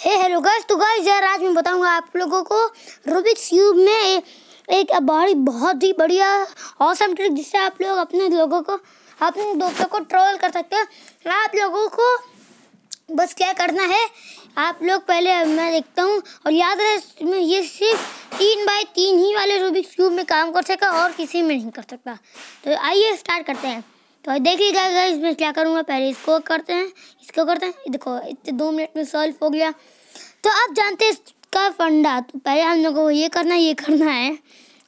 हे hello guys तो guys यार आज मैं बताऊंगा आप लोगों को रूबिक्स क्यूब में ए, एक बड़ी बहुत ही बढ़िया ऑसम ट्रिक जिससे आप लोग अपने लोगों को अपने दोस्तों को ट्रोल कर सकते हो आप लोगों को बस क्या करना है आप लोग पहले मैं देखता हूँ और याद रहे ये सिर्फ तीन बाई तीन ही वाले रूबिक्स क्यूब में काम कर सकता और किसी में नहीं कर सकता तो आइए स्टार्ट करते हैं तो देखिएगा गाइस मैं क्या करूँगा पहले इसको करते हैं इसको करते हैं देखो इतने दो मिनट में सॉल्व हो गया तो आप जानते हैं इसका फंडा तो पहले हम लोगों को ये करना ये करना है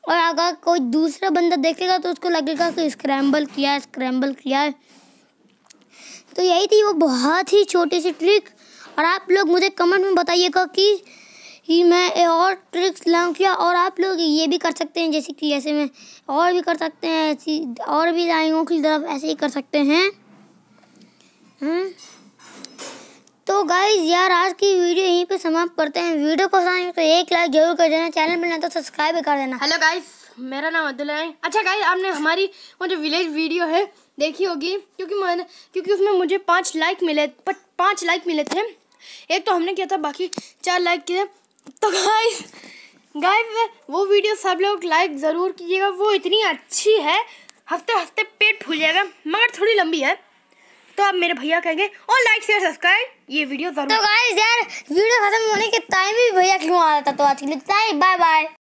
और अगर कोई दूसरा बंदा देखेगा तो उसको लगेगा कि स्क्रैम्बल किया है स्क्रैम्बल किया है तो यही थी वो बहुत ही छोटी सी ट्रिक और आप लोग मुझे कमेंट में बताइएगा कि ही मैं और ट्रिक्स लाऊं किया और आप लोग ये भी कर सकते हैं जैसे कि ऐसे में और भी कर सकते हैं ऐसी और भी लाइनों की तरफ ऐसे ही कर सकते हैं हम हम्म। तो गाइज यार आज की वीडियो यहीं पे समाप्त करते हैं वीडियो पसंद आए तो एक लाइक जरूर कर देना चैनल में ना तो सब्सक्राइब भी कर देना हेलो गाइज मेरा नाम अब्दुल है अच्छा गाइज आपने हमारी वो जो विलेज वीडियो है देखी होगी क्योंकि मैंने क्योंकि उसमें मुझे पाँच लाइक मिले पाँच लाइक मिले थे एक तो हमने किया था बाकी चार लाइक किए तो गाइस गाइस वो वीडियो सब लोग लाइक ज़रूर कीजिएगा वो इतनी अच्छी है हफ्ते हफ्ते पेट फूल जाएगा मगर थोड़ी लंबी है तो आप मेरे भैया कहेंगे और लाइक शेयर सब्सक्राइब ये वीडियो जरूर तो गाइस यार वीडियो खत्म होने के टाइम भी भैया क्यों आ रहा था तो आज के लिए बाय तो बाय